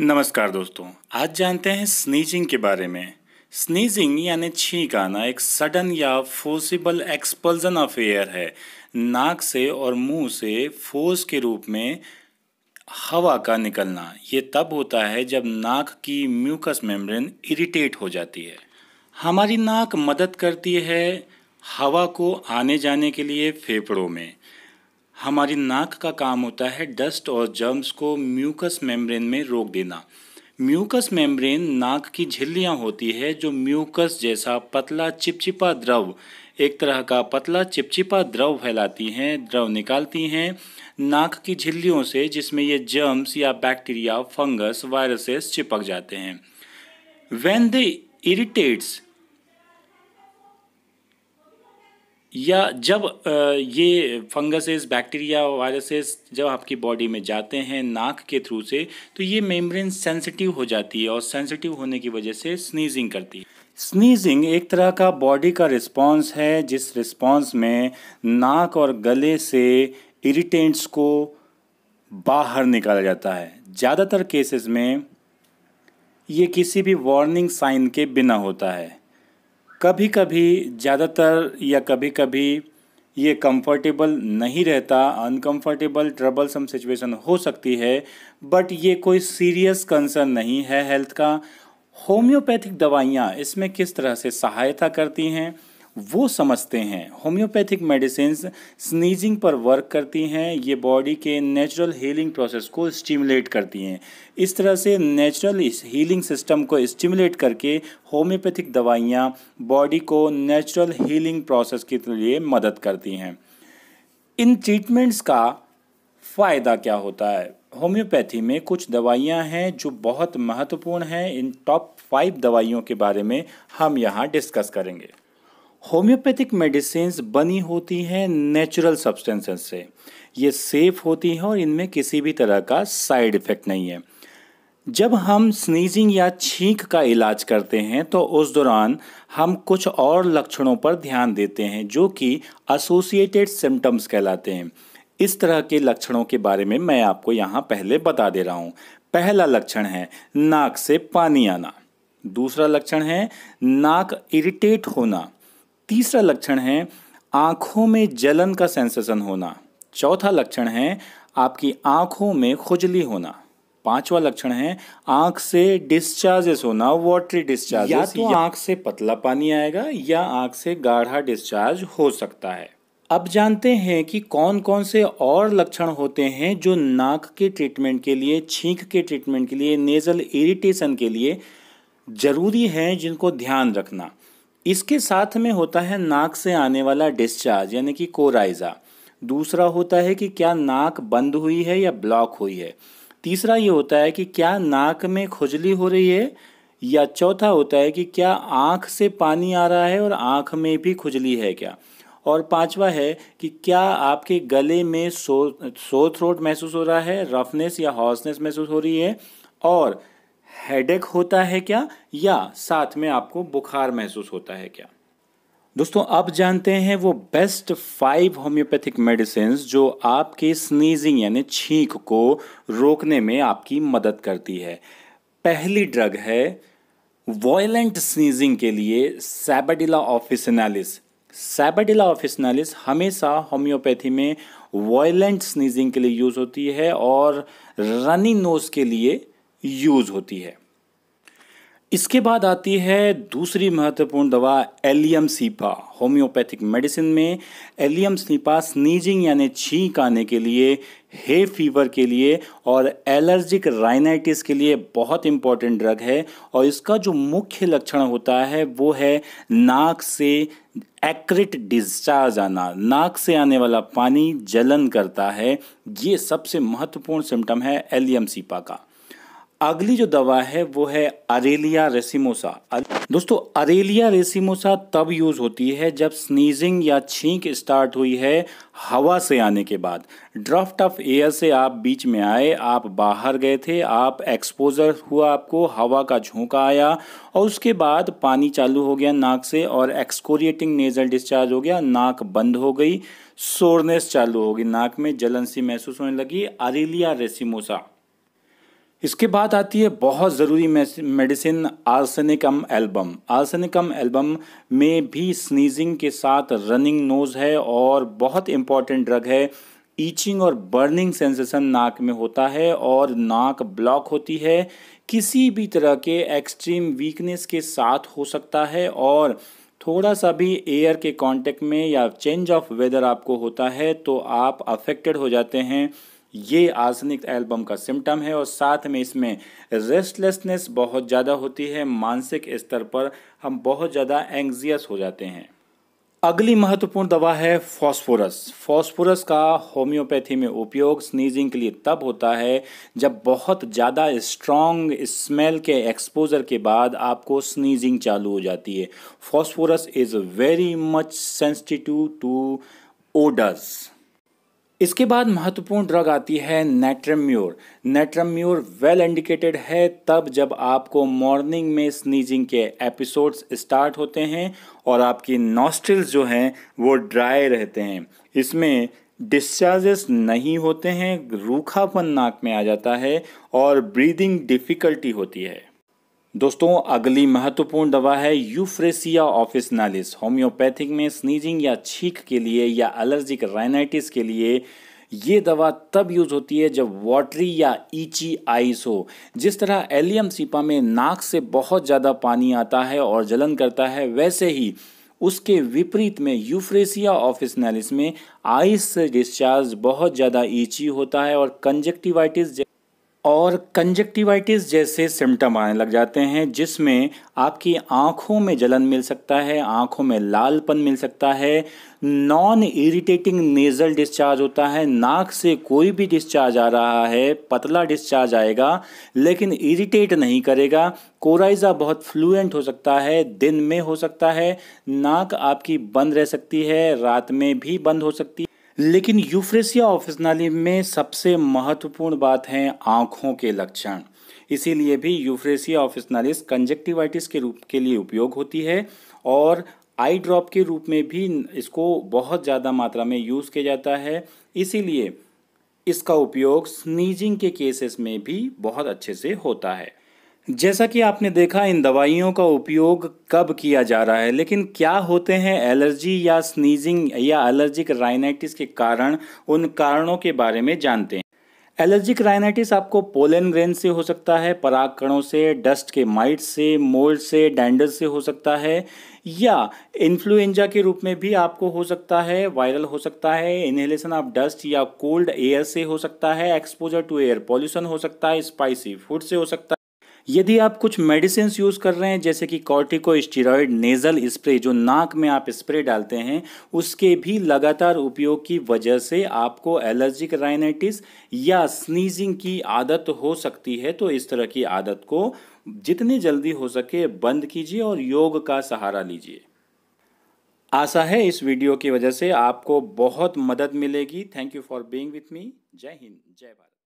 नमस्कार दोस्तों आज जानते हैं स्नीजिंग के बारे में स्नीजिंग यानी छींक आना एक सडन या फोर्सिबल एक्सपल्जन ऑफ एयर है नाक से और मुंह से फोर्स के रूप में हवा का निकलना ये तब होता है जब नाक की म्यूकस मेम्ब्रेन इरिटेट हो जाती है हमारी नाक मदद करती है हवा को आने जाने के लिए फेफड़ों में हमारी नाक का काम होता है डस्ट और जर्म्स को म्यूकस मेम्ब्रेन में रोक देना म्यूकस मेम्ब्रेन नाक की झिल्लियाँ होती है जो म्यूकस जैसा पतला चिपचिपा द्रव एक तरह का पतला चिपचिपा द्रव फैलाती हैं द्रव निकालती हैं नाक की झिल्लियों से जिसमें ये जर्म्स या बैक्टीरिया फंगस वायरसेस चिपक जाते हैं वेन दे इरिटेट्स या जब ये फंगसेस बैक्टीरिया वायरसेस जब आपकी बॉडी में जाते हैं नाक के थ्रू से तो ये मेम्ब्रेन सेंसिटिव हो जाती है और सेंसिटिव होने की वजह से स्नीजिंग करती है स्नीजिंग एक तरह का बॉडी का रिस्पांस है जिस रिस्पांस में नाक और गले से इरिटेंट्स को बाहर निकाला जाता है ज़्यादातर केसेस में ये किसी भी वार्निंग साइन के बिना होता है कभी कभी ज़्यादातर या कभी कभी ये कंफर्टेबल नहीं रहता अनकंफर्टेबल सम सिचुएशन हो सकती है बट ये कोई सीरियस कंसर्न नहीं है हेल्थ का होम्योपैथिक दवाइयाँ इसमें किस तरह से सहायता करती हैं वो समझते हैं होम्योपैथिक मेडिसिन स्नीजिंग पर वर्क करती हैं ये बॉडी के नेचुरल हीलिंग प्रोसेस को स्टिमुलेट करती हैं इस तरह से नेचुरल हीलिंग सिस्टम को स्टिमुलेट करके होम्योपैथिक दवाइयाँ बॉडी को नेचुरल हीलिंग प्रोसेस के लिए मदद करती हैं इन ट्रीटमेंट्स का फ़ायदा क्या होता है होम्योपैथी में कुछ दवाइयाँ हैं जो बहुत महत्वपूर्ण हैं इन टॉप फाइव दवाइयों के बारे में हम यहाँ डिस्कस करेंगे होम्योपैथिक मेडिसिन बनी होती हैं नेचुरल सब्सटेंसेस से ये सेफ होती हैं और इनमें किसी भी तरह का साइड इफ़ेक्ट नहीं है जब हम स्नीजिंग या छींक का इलाज करते हैं तो उस दौरान हम कुछ और लक्षणों पर ध्यान देते हैं जो कि एसोसिएटेड सिम्टम्स कहलाते हैं इस तरह के लक्षणों के बारे में मैं आपको यहाँ पहले बता दे रहा हूँ पहला लक्षण है नाक से पानी आना दूसरा लक्षण है नाक इरिटेट होना तीसरा लक्षण है आँखों में जलन का सेंसेशन होना चौथा लक्षण है आपकी आँखों में खुजली होना पांचवा लक्षण है आंख से डिस्चार्जेस होना वाटरी डिस्चार्ज या तो आंख से पतला पानी आएगा या आंख से गाढ़ा डिस्चार्ज हो सकता है अब जानते हैं कि कौन कौन से और लक्षण होते हैं जो नाक के ट्रीटमेंट के लिए छींक के ट्रीटमेंट के लिए नेज़ल इरिटेशन के लिए ज़रूरी हैं जिनको ध्यान रखना इसके साथ में होता है नाक से आने वाला डिस्चार्ज यानी कि कोराइजा दूसरा होता है कि क्या नाक बंद हुई है या ब्लॉक हुई है तीसरा ये होता है कि क्या नाक में खुजली हो रही है या चौथा होता है कि क्या आँख से पानी आ रहा है और आँख में भी खुजली है क्या और पांचवा है कि क्या आपके गले में सो सो थ्रोट महसूस हो रहा है रफनेस या हॉसनेस महसूस हो रही है और हेडेक होता है क्या या साथ में आपको बुखार महसूस होता है क्या दोस्तों अब जानते हैं वो बेस्ट फाइव होम्योपैथिक मेडिसिन जो आपके स्नीजिंग यानी छींक को रोकने में आपकी मदद करती है पहली ड्रग है वॉयलेंट स्नीजिंग के लिए सैबडिला ऑफिसनालिस सैबडिला ऑफिसनालिस हमेशा होम्योपैथी में वॉयलेंट स्नीजिंग के लिए यूज़ होती है और रनी नोज के लिए यूज़ होती है इसके बाद आती है दूसरी महत्वपूर्ण दवा एलियम सीपा होम्योपैथिक मेडिसिन में एलियम सीपा स्नीजिंग यानी छींक आने के लिए हे फीवर के लिए और एलर्जिक राइनाइटिस के लिए बहुत इंपॉर्टेंट ड्रग है और इसका जो मुख्य लक्षण होता है वो है नाक से एक्रिट डिस्चार्ज आना नाक से आने वाला पानी जलन करता है ये सबसे महत्वपूर्ण सिम्टम है एलियम सीपा का अगली जो दवा है वो है अरेलिया रेसिमोसा दोस्तों अरेलिया रेसिमोसा तब यूज़ होती है जब स्नीजिंग या छींक स्टार्ट हुई है हवा से आने के बाद ड्राफ्ट ऑफ एयर से आप बीच में आए आप बाहर गए थे आप एक्सपोजर हुआ आपको हवा का झोंका आया और उसके बाद पानी चालू हो गया नाक से और एक्सकोरिएटिंग नेजल डिस्चार्ज हो गया नाक बंद हो गई सोरनेस चालू होगी नाक में जलन सी महसूस होने लगी अरेलिया रेसिमोसा इसके बाद आती है बहुत ज़रूरी medicine arsenicum album arsenicum album में भी स्नीजिंग के साथ रनिंग नोज़ है और बहुत इम्पॉर्टेंट ड्रग है ईचिंग और बर्निंग सेंसेशन नाक में होता है और नाक ब्लॉक होती है किसी भी तरह के एक्सट्रीम वीकनेस के साथ हो सकता है और थोड़ा सा भी एयर के कांटेक्ट में या चेंज ऑफ वेदर आपको होता है तो आप अफेक्टेड हो जाते हैं ये आर्सनिक एल्बम का सिम्टम है और साथ में इसमें रेस्टलेसनेस बहुत ज़्यादा होती है मानसिक स्तर पर हम बहुत ज़्यादा एंगजियस हो जाते हैं अगली महत्वपूर्ण दवा है फॉस्फोरस फॉस्फोरस का होम्योपैथी में उपयोग स्नीजिंग के लिए तब होता है जब बहुत ज़्यादा स्ट्रॉन्ग स्मेल के एक्सपोजर के बाद आपको स्नीजिंग चालू हो जाती है phosphorus is very much sensitive to odours इसके बाद महत्वपूर्ण ड्रग आती है नेट्रम्योर नेट्रम्योर वेल इंडिकेटेड है तब जब आपको मॉर्निंग में स्नीजिंग के एपिसोड्स स्टार्ट होते हैं और आपकी नॉस्ट्रिल्स जो हैं वो ड्राई रहते हैं इसमें डिस्चार्जेस नहीं होते हैं रूखापन नाक में आ जाता है और ब्रीदिंग डिफ़िकल्टी होती है दोस्तों अगली महत्वपूर्ण दवा है यूफ्रेसिया ऑफिसनालिस होम्योपैथिक में स्नीजिंग या छींक के लिए या एलर्जिक राइनाइटिस के लिए ये दवा तब यूज़ होती है जब वाटरी या ईची आइस हो जिस तरह एलियम सीपा में नाक से बहुत ज़्यादा पानी आता है और जलन करता है वैसे ही उसके विपरीत में यूफ्रेसिया ऑफिसनालिस में आइस से डिस्चार्ज बहुत ज़्यादा ईची होता है और कंजक्टिवाइटिस और कंजक्टिवाइटिस जैसे सिम्टम आने लग जाते हैं जिसमें आपकी आँखों में जलन मिल सकता है आँखों में लालपन मिल सकता है नॉन इरिटेटिंग नेज़ल डिस्चार्ज होता है नाक से कोई भी डिस्चार्ज आ रहा है पतला डिस्चार्ज आएगा लेकिन इरिटेट नहीं करेगा कोराइजा बहुत फ्लुएंट हो सकता है दिन में हो सकता है नाक आपकी बंद रह सकती है रात में भी बंद हो सकती है लेकिन यूफ्रेसिया ऑफिसनाली में सबसे महत्वपूर्ण बात है आँखों के लक्षण इसीलिए भी यूफ्रेसिया ऑफिसनालिस कंजक्टिवाइटिस के रूप के लिए उपयोग होती है और आई ड्रॉप के रूप में भी इसको बहुत ज़्यादा मात्रा में यूज़ किया जाता है इसीलिए इसका उपयोग स्नीजिंग के केसेस में भी बहुत अच्छे से होता है जैसा कि आपने देखा इन दवाइयों का उपयोग कब किया जा रहा है लेकिन क्या होते हैं एलर्जी या स्नीजिंग या एलर्जिक राइनाइटिस के कारण उन कारणों के बारे में जानते हैं एलर्जिक राइनाइटिस आपको पोलन ग्रेन से हो सकता है परागकणों से डस्ट के माइट से मोल्ड से डैंडल से हो सकता है या इन्फ्लुएंजा के रूप में भी आपको हो सकता है वायरल हो सकता है इनहेलेशन ऑफ डस्ट या कोल्ड एयर से हो सकता है एक्सपोजर टू एयर पॉल्यूशन हो सकता है स्पाइसी फूड से हो सकता है यदि आप कुछ मेडिसिन यूज़ कर रहे हैं जैसे कि कॉर्टिको स्टीरॉयड नेज़ल स्प्रे जो नाक में आप स्प्रे डालते हैं उसके भी लगातार उपयोग की वजह से आपको एलर्जिक राइनाइटिस या स्नीजिंग की आदत हो सकती है तो इस तरह की आदत को जितनी जल्दी हो सके बंद कीजिए और योग का सहारा लीजिए आशा है इस वीडियो की वजह से आपको बहुत मदद मिलेगी thank you for being with me जय हिंद जय भारत